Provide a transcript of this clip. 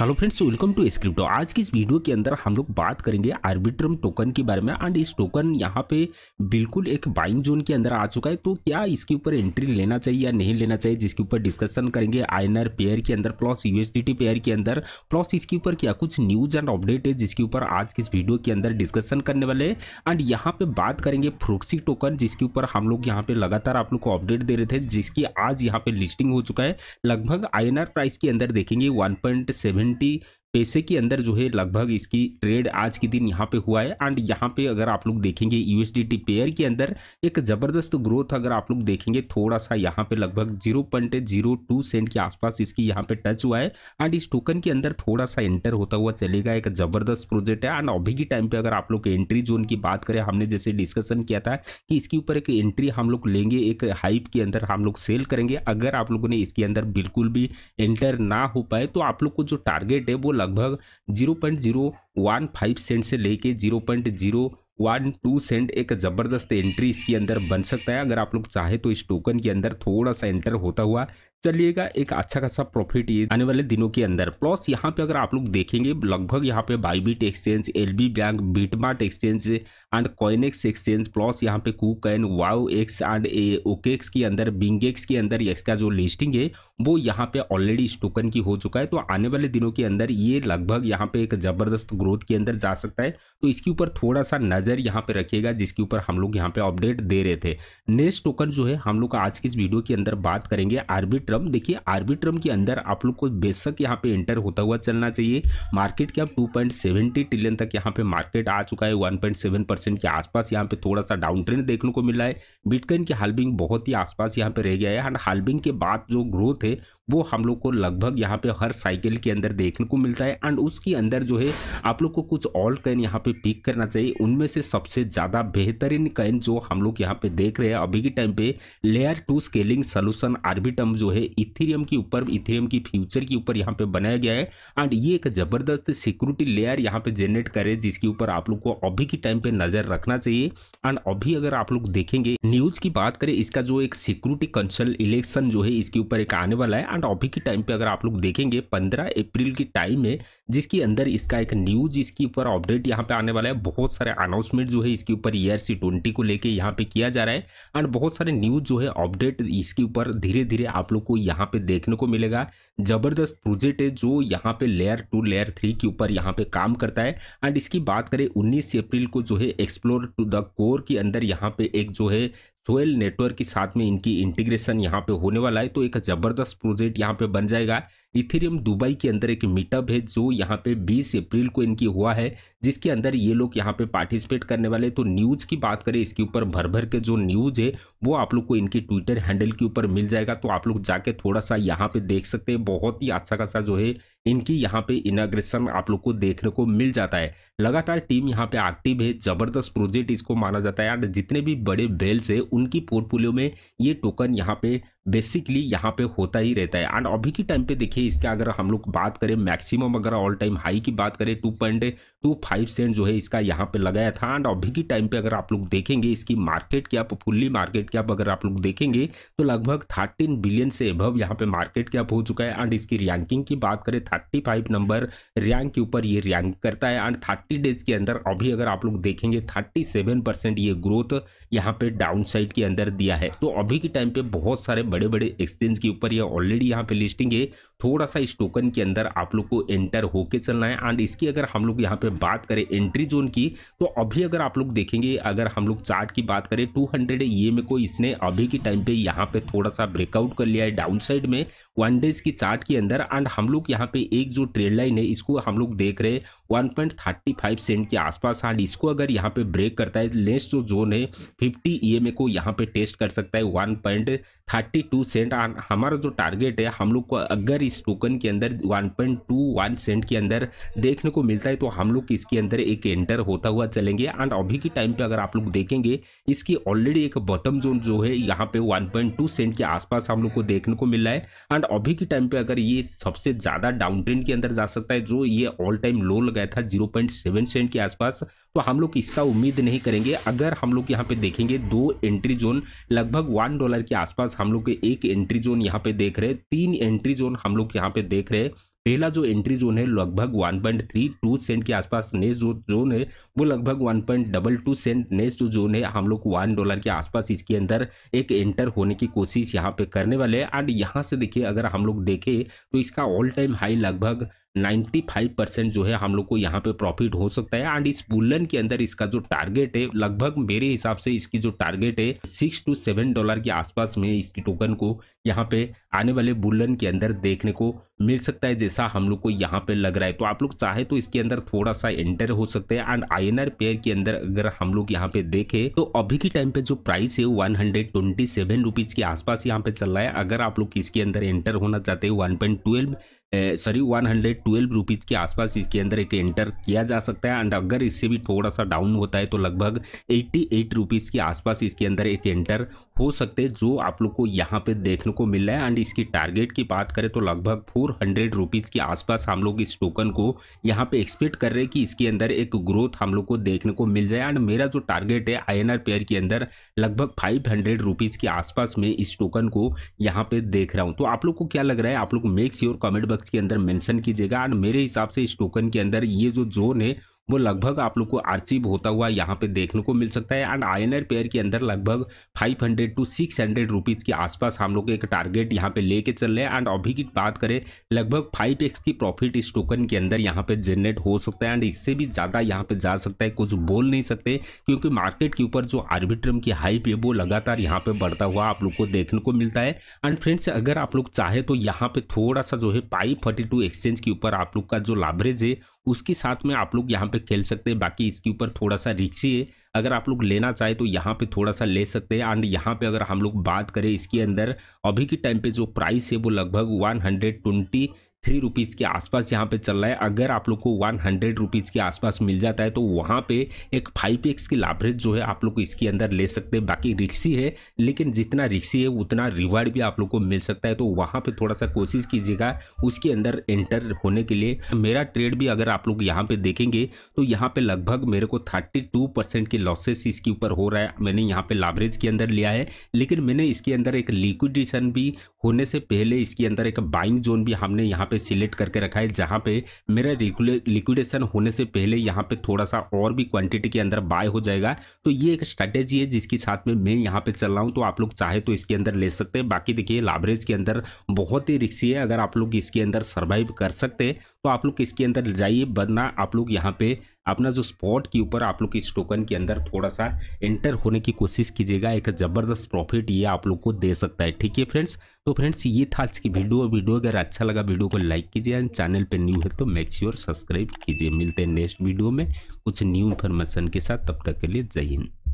hello friends welcome to Scripto आज की इस वीडियो के अंदर हम लोग बात करेंगे आर्बिट्रम टोकन के बारे में एंड इस टोकन यहाँ पे बिल्कुल एक बाइंग जोन के अंदर आ चुका है तो क्या इसके ऊपर एंट्री लेना चाहिए या नहीं लेना चाहिए जिसके ऊपर डिस्कशन करेंगे आईएनआर पेयर के अंदर प्लस यूएसडीटी पेयर के अंदर प्लस इसके ऊपर क्या कुछ न्यूज एंड अपडेट है जिसके ऊपर आज की इस वीडियो के अंदर डिस्कशन करने वाले एंड यहाँ पे बात करेंगे फ्रोक्सी टोकन जिसके ऊपर हम लोग यहाँ पे लगातार आप लोग को अपडेट दे रहे थे जिसकी आज यहाँ पे लिस्टिंग हो चुका है लगभग आई प्राइस के अंदर देखेंगे वन 20 पैसे के अंदर जो है लगभग इसकी ट्रेड आज के दिन यहाँ पे हुआ है एंड यहाँ पे अगर आप लोग देखेंगे यूएसडीटी पेयर के अंदर एक ज़बरदस्त ग्रोथ अगर आप लोग देखेंगे थोड़ा सा यहाँ पे लगभग zero point zero two cent के आसपास इसकी यहाँ पे टच हुआ है एंड इस टोकन के अंदर थोड़ा सा एंटर होता हुआ चलेगा एक ज़बरदस्त प्रोजेक्ट है एंड अभी के टाइम पे अगर आप लोग एंट्री जोन की बात करें हमने जैसे डिस्कशन किया था कि इसके ऊपर एक एंट्री हम लोग लेंगे एक हाइप के अंदर हम लोग सेल करेंगे अगर आप लोगों ने इसके अंदर बिल्कुल भी एंटर ना हो पाए तो आप लोग को जो टारगेट है वो लगभग zero point zero one five cent से लेके zero point zero one two cent एक ज़बरदस्त एंट्री इसके अंदर बन सकता है अगर आप लोग चाहे तो इस टोकन के अंदर थोड़ा सा एंटर होता हुआ चलिएगा एक अच्छा खासा प्रॉफिट ये आने वाले दिनों के अंदर प्लस यहाँ पे अगर आप लोग देखेंगे लगभग यहाँ पे Bybit exchange L B bank BitMart exchange and CoinEx exchange plus यहाँ पे कू कैन वाओ एक्स एंड ए ओकेक्स के अंदर बिंगेक्स के अंदर इसका जो लिस्टिंग है वो यहाँ पे ऑलरेडी इस की हो चुका है तो आने वाले दिनों के अंदर ये लगभग यहाँ पे एक जबरदस्त ग्रोथ के अंदर जा सकता है तो इसके ऊपर थोड़ा सा नजर यहाँ पे रखिएगा जिसके ऊपर हम लोग यहाँ पे अपडेट दे रहे थे नेक्स्ट टोकन जो है हम लोग आज की इस वीडियो के अंदर बात करेंगे आर्बिट आर्बिट्रम देखिए आर्बिट्रम के अंदर आप लोग को बेशक यहाँ पे एंटर होता हुआ चलना चाहिए मार्केट कैप 2.70 ट्रिलियन तक यहाँ पे मार्केट आ चुका है 1.7 परसेंट के आसपास यहाँ पे थोड़ा सा डाउन ट्रेंड देखने को मिला है बिटकॉइन की हालबिंग बहुत ही आसपास यहाँ पे रह गया है एंड हालबिंग के बाद जो ग्रोथ है वो हम लोग को लगभग यहाँ पे हर साइकिल के अंदर देखने को मिलता है एंड उसके अंदर जो है आप लोग को कुछ ऑल कैन यहाँ पे पिक करना चाहिए उनमें से सबसे ज़्यादा बेहतरीन कैन जो हम लोग यहाँ पे देख रहे हैं अभी के टाइम पे layer two scaling solution Arbitrum जो है इथेरियम के ऊपर इथेरियम की फ्यूचर के ऊपर यहाँ पे बनाया गया है एंड ये एक ज़बरदस्त सिक्योरिटी लेयर यहाँ पे जनरेट करे जिसके ऊपर आप लोग को अभी के टाइम पे नज़र रखना चाहिए एंड अभी अगर आप लोग देखेंगे न्यूज़ की बात करें इसका जो एक सिक्योरिटी कंसल इलेक्शन जो है इसके ऊपर एक आने वाला है एंड अभी के टाइम पे अगर आप लोग देखेंगे 15 अप्रैल की टाइम है जिसके अंदर इसका एक न्यूज इसके ऊपर अपडेट यहाँ पे आने वाला है बहुत सारे अनाउंसमेंट जो है इसके ऊपर ई सी ट्वेंटी को लेके यहाँ पे किया जा रहा है एंड बहुत सारे न्यूज जो है अपडेट इसके ऊपर धीरे धीरे आप लोग को यहाँ पे देखने को मिलेगा जबरदस्त प्रोजेक्ट है जो यहाँ पे लेयर टू लेयर थ्री के ऊपर यहाँ पे काम करता है एंड इसकी बात करें उन्नीस अप्रैल को जो है एक्सप्लोर टू द कोर के अंदर यहाँ पे एक जो है सोयल नेटवर्क के साथ में इनकी इंटीग्रेशन यहाँ पे होने वाला है तो एक ज़बरदस्त प्रोजेक्ट यहाँ पे बन जाएगा इथेरियम दुबई के अंदर एक मीटअप है जो यहाँ पे 20 अप्रैल को इनकी हुआ है जिसके अंदर ये लोग यहाँ पे पार्टिसिपेट करने वाले तो न्यूज़ की बात करें इसके ऊपर भर भर के जो न्यूज़ है वो आप लोग को इनकी ट्विटर हैंडल के ऊपर मिल जाएगा तो आप लोग जाके थोड़ा सा यहाँ पे देख सकते हैं बहुत ही अच्छा खासा जो है इनकी यहाँ पे इनाग्रेशन आप लोग को देखने को मिल जाता है लगातार टीम यहाँ पे एक्टिव है जबरदस्त प्रोजेक्ट इसको माना जाता है यार जितने भी बड़े बेल्स है उनकी पोर्टफोलियो में ये टोकन यहाँ पे बेसिकली यहाँ पे होता ही रहता है एंड अभी के टाइम पे देखिए इसका अगर हम लोग बात करें मैक्सिमम अगर ऑल टाइम हाई की बात करें two point two five cent जो है इसका यहाँ पे लगाया था एंड अभी के टाइम पे अगर आप लोग देखेंगे इसकी market cap fully market cap अगर आप लोग देखेंगे तो लगभग थर्टीन बिलियन से अभव यहाँ पे मार्केट कैप हो चुका है एंड इसकी रैंकिंग की बात करें थर्टी फाइव नंबर रैंक के ऊपर ये रैंक करता है एंड थर्टी डेज के अंदर अभी अगर आप लोग देखेंगे थर्टी सेवन परसेंट ये ग्रोथ यहाँ पे डाउन साइड के अंदर दिया है तो अभी के टाइम पे बहुत सारे बड़े बड़े एक्सचेंज के ऊपर या ऑलरेडी यहाँ पे लिस्टिंग है थोड़ा सा इस टोकन के अंदर आप लोग को एंटर होके चलना है एंड इसकी अगर हम लोग यहाँ पे बात करें एंट्री जोन की तो अभी अगर आप लोग देखेंगे अगर हम लोग चार्ट की बात करें टू हंड्रेड ई को इसने अभी के टाइम पे यहाँ पे थोड़ा सा ब्रेकआउट कर लिया है डाउन साइड में वन डेज की चार्ट के अंदर एंड हम लोग यहाँ पे एक जो ट्रेड लाइन है इसको हम लोग देख रहे हैं one point thirty five cent के आसपास एंड इसको अगर यहाँ पे ब्रेक करता है लेस्ट जो जोन है फिफ्टी ई को यहाँ पे टेस्ट कर सकता है one point thirty two cent हमारा जो टारगेट है हम लोग को अगर इस टोकन के अंदर 1.21 सेंट के अंदर देखने को मिलता है तो हम लोग इसके अंदर एक एंटर होता हुआ चलेंगे एंड अभी के टाइम पे अगर आप लोग देखेंगे इसकी ऑलरेडी एक बॉटम जोन जो है यहाँ पे 1.2 सेंट के आसपास हम लोग को देखने को मिल रहा है एंड अभी के टाइम पे अगर ये सबसे ज़्यादा डाउन ट्रेंड के अंदर जा सकता है जो ये ऑल टाइम लो लगाया था 0.7 सेंट के आसपास तो हम लोग इसका उम्मीद नहीं करेंगे अगर हम लोग यहाँ पे देखेंगे दो एंट्री जोन लगभग वन डॉलर के आसपास हम लोग एक एंट्री जोन यहाँ पे देख रहे हैं तीन एंट्री जोन हम लोग यहाँ पे देख रहे हैं पहला जो एंट्री जोन है लगभग 1.32 सेंट के आसपास नेक्स्ट जो जोन है वो लगभग 1.22 सेंट नेक्स्ट जो जोन है हम लोग वन डॉलर के आसपास इसके अंदर एक एंटर होने की कोशिश यहां पे करने वाले हैं एंड यहां से देखिए अगर हम लोग देखें तो इसका ऑल टाइम हाई लगभग 95 परसेंट जो है हम लोग को यहाँ पे प्रॉफिट हो सकता है एंड इस बुलन के अंदर इसका जो टारगेट है लगभग मेरे हिसाब से इसकी जो टारगेट है सिक्स टू सेवन डॉलर के आसपास में इसकी टोकन को यहाँ पे आने वाले बुलन के अंदर देखने को मिल सकता है जैसा हम लोग को यहाँ पे लग रहा है तो आप लोग चाहे तो इसके अंदर थोड़ा सा एंटर हो सकते हैं एंड आईएनआर पेयर के अंदर अगर हम लोग यहाँ पे देखें तो अभी के टाइम पे जो प्राइस है one hundred twenty seven rupees के आसपास यहाँ पे चल रहा है अगर आप लोग इसके अंदर एंटर होना चाहते हैं one point twelve sorry one hundred twelve rupees के आसपास इसके अंदर एक एंटर किया जा सकता है एंड अगर इससे भी थोड़ा सा डाउन होता है तो लगभग एट्टी एट रुपीज़ के आसपास इसके अंदर एक एंटर हो सकते हैं जो आप लोग को यहाँ पे देखने को मिल रहा है एंड इसकी टारगेट की बात करें तो लगभग फोर हंड्रेड रुपीज़ के आसपास हम लोग इस टोकन को यहाँ पे एक्सपेक्ट कर रहे हैं कि इसके अंदर एक ग्रोथ हम लोग को देखने को मिल जाए एंड मेरा जो टारगेट है आई पेयर के अंदर लगभग फाइव हंड्रेड रुपीज़ के आसपास में इस टोकन को यहाँ पर देख रहा हूँ तो आप लोग को क्या लग रहा है आप लोग मेक्स योर कमेंट बॉक्स के अंदर मैंशन कीजिएगा एंड मेरे हिसाब से इस टोकन के अंदर ये जो जोन है वो लगभग आप लोग को आर्चिव होता हुआ यहाँ पे देखने को मिल सकता है एंड आई पेयर के अंदर लगभग 500 टू 600 हंड्रेड रुपीज़ के आसपास हम लोग एक टारगेट यहाँ पे लेके चल रहे हैं एंड अभी की बात करें लगभग 5x की प्रॉफिट इस टोकन के अंदर यहाँ पे जनरेट हो सकता है एंड इससे भी ज़्यादा यहाँ पे जा सकता है कुछ बोल नहीं सकते क्योंकि मार्केट के ऊपर जो आर्बिट्रम की हाइप है वो लगातार यहाँ पर बढ़ता हुआ आप लोग को देखने को मिलता है एंड फ्रेंड्स अगर आप लोग चाहें तो यहाँ पर थोड़ा सा जो है पाई एक्सचेंज के ऊपर आप लोग का जो लाभरेज है उसके साथ में आप लोग यहाँ पे खेल सकते हैं बाकी इसके ऊपर थोड़ा सा रिक्स है अगर आप लोग लेना चाहे तो यहाँ पे थोड़ा सा ले सकते हैं एंड यहाँ पे अगर हम लोग बात करें इसके अंदर अभी के टाइम पे जो प्राइस है वो लगभग 120 थ्री रुपीज़ के आसपास यहाँ पे चल रहा है अगर आप लोग को वन हंड्रेड रुपीज़ के आसपास मिल जाता है तो वहाँ पे एक फाइव एक्स की लाभरेज जो है आप लोग इसके अंदर ले सकते हैं बाकी रिक्सी है लेकिन जितना रिक्सी है उतना रिवार्ड भी आप लोग को मिल सकता है तो वहाँ पर थोड़ा सा कोशिश कीजिएगा उसके अंदर एंटर होने के लिए मेरा ट्रेड भी अगर आप लोग यहाँ पर देखेंगे तो यहाँ पर लगभग मेरे को थर्टी टू परसेंट के लॉसेस इसके ऊपर हो रहा है मैंने यहाँ पर लाभरेज के अंदर लिया है लेकिन मैंने इसके अंदर एक लिक्विडेशन भी होने से पहले इसके अंदर एक बाइंग जोन भी हमने यहाँ पर पे सिलेक्ट करके रखा है जहाँ पे मेरा लिक्विडेशन होने से पहले यहाँ पे थोड़ा सा और भी क्वांटिटी के अंदर बाय हो जाएगा तो ये एक स्ट्रैटेजी है जिसके साथ में मैं यहाँ पे चल रहा हूँ तो आप लोग चाहे तो इसके अंदर ले सकते हैं बाकी देखिए लावरेज के अंदर बहुत ही रिक्सी है अगर आप लोग इसके अंदर सर्वाइव कर सकते तो आप लोग इसके अंदर जाइए वरना आप लोग यहाँ पे अपना जो स्पॉट के ऊपर आप लोग इस टोकन के अंदर थोड़ा सा एंटर होने की कोशिश कीजिएगा एक ज़बरदस्त प्रॉफिट ये आप लोग को दे सकता है ठीक है फ्रेंड्स तो फ्रेंड्स ये था आज की वीडियो वीडियो अगर अच्छा लगा वीडियो को लाइक कीजिए एंड चैनल पर न्यू है तो मैक्स्योर सब्सक्राइब कीजिए मिलते हैं नेक्स्ट वीडियो में कुछ न्यू इन्फॉर्मेशन के साथ तब तक के लिए जय हिंद